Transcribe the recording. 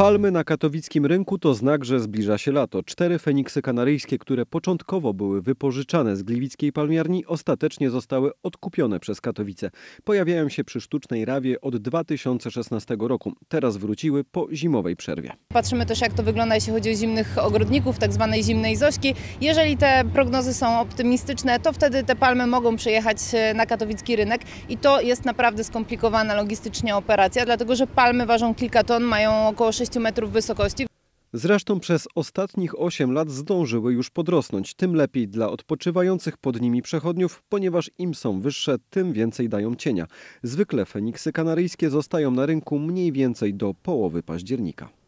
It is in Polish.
Palmy na katowickim rynku to znak, że zbliża się lato. Cztery feniksy kanaryjskie, które początkowo były wypożyczane z gliwickiej palmiarni, ostatecznie zostały odkupione przez Katowice. Pojawiają się przy Sztucznej Rawie od 2016 roku. Teraz wróciły po zimowej przerwie. Patrzymy też jak to wygląda jeśli chodzi o zimnych ogrodników, tak zwanej zimnej Zośki. Jeżeli te prognozy są optymistyczne, to wtedy te palmy mogą przyjechać e, na katowicki rynek i to jest naprawdę skomplikowana logistycznie operacja, dlatego że palmy ważą kilka ton, mają około 6 6 metrów wysokości. Zresztą przez ostatnich 8 lat zdążyły już podrosnąć, tym lepiej dla odpoczywających pod nimi przechodniów, ponieważ im są wyższe, tym więcej dają cienia. Zwykle feniksy kanaryjskie zostają na rynku mniej więcej do połowy października.